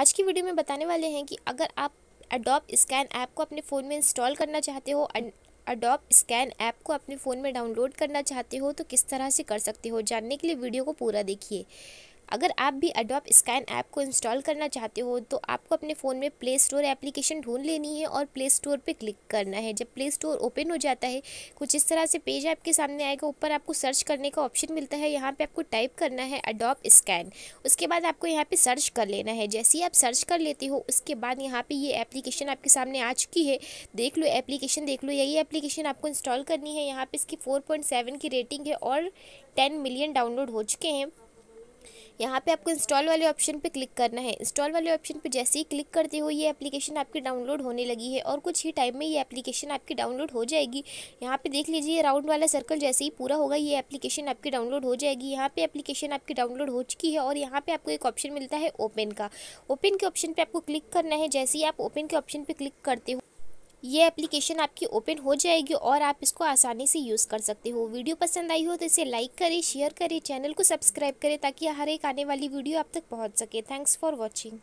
आज की वीडियो में बताने वाले हैं कि अगर आप अडोप स्कैन ऐप को अपने फ़ोन में इंस्टॉल करना चाहते हो अडोप स्कैन ऐप को अपने फ़ोन में डाउनलोड करना चाहते हो तो किस तरह से कर सकते हो जानने के लिए वीडियो को पूरा देखिए अगर आप भी अडोप स्कैन ऐप को इंस्टॉल करना चाहते हो तो आपको अपने फ़ोन में प्ले स्टोर एप्लीकेशन ढूंढ लेनी है और प्ले स्टोर पर क्लिक करना है जब प्ले स्टोर ओपन हो जाता है कुछ इस तरह से पेज आपके सामने आएगा ऊपर आपको सर्च करने का ऑप्शन मिलता है यहाँ पर आपको टाइप करना है अडोप स्कैन उसके बाद आपको यहाँ पर सर्च कर लेना है जैसे ही आप सर्च कर लेते हो उसके बाद यहाँ पर ये एप्लीकेशन आपके सामने आ चुकी है देख लो एप्लीकेशन देख लो यही एप्लीकेशन आपको इंस्टॉल करनी है यहाँ पर इसकी फोर पॉइंट सेवन की रेटिंग है और टेन मिलियन डाउनलोड हो चुके हैं यहाँ पे आपको इंस्टॉल वाले ऑप्शन पे क्लिक करना है इंस्टॉल वाले ऑप्शन पे जैसे ही क्लिक करते हो ये एप्लीकेशन आपकी डाउनलोड होने लगी है और कुछ ही टाइम में ये एप्लीकेशन आपकी डाउनलोड हो जाएगी यहाँ पे देख लीजिए राउंड वाला सर्कल जैसे ही पूरा होगा ये एप्लीकेशन आपकी डाउनलोड हो जाएगी यहाँ पे एप्लीकेशन आपकी डाउनलोड हो चुकी है और यहाँ पर आपको एक ऑप्शन मिलता है ओपन का ओपन के ऑप्शन पर आपको क्लिक करना है जैसे ही आप ओपन के ऑप्शन पर क्लिक करते हो ये एप्लीकेशन आपकी ओपन हो जाएगी और आप इसको आसानी से यूज़ कर सकते हो वीडियो पसंद आई हो तो इसे लाइक करें शेयर करें चैनल को सब्सक्राइब करें ताकि हर एक आने वाली वीडियो आप तक पहुँच सके थैंक्स फॉर वॉचिंग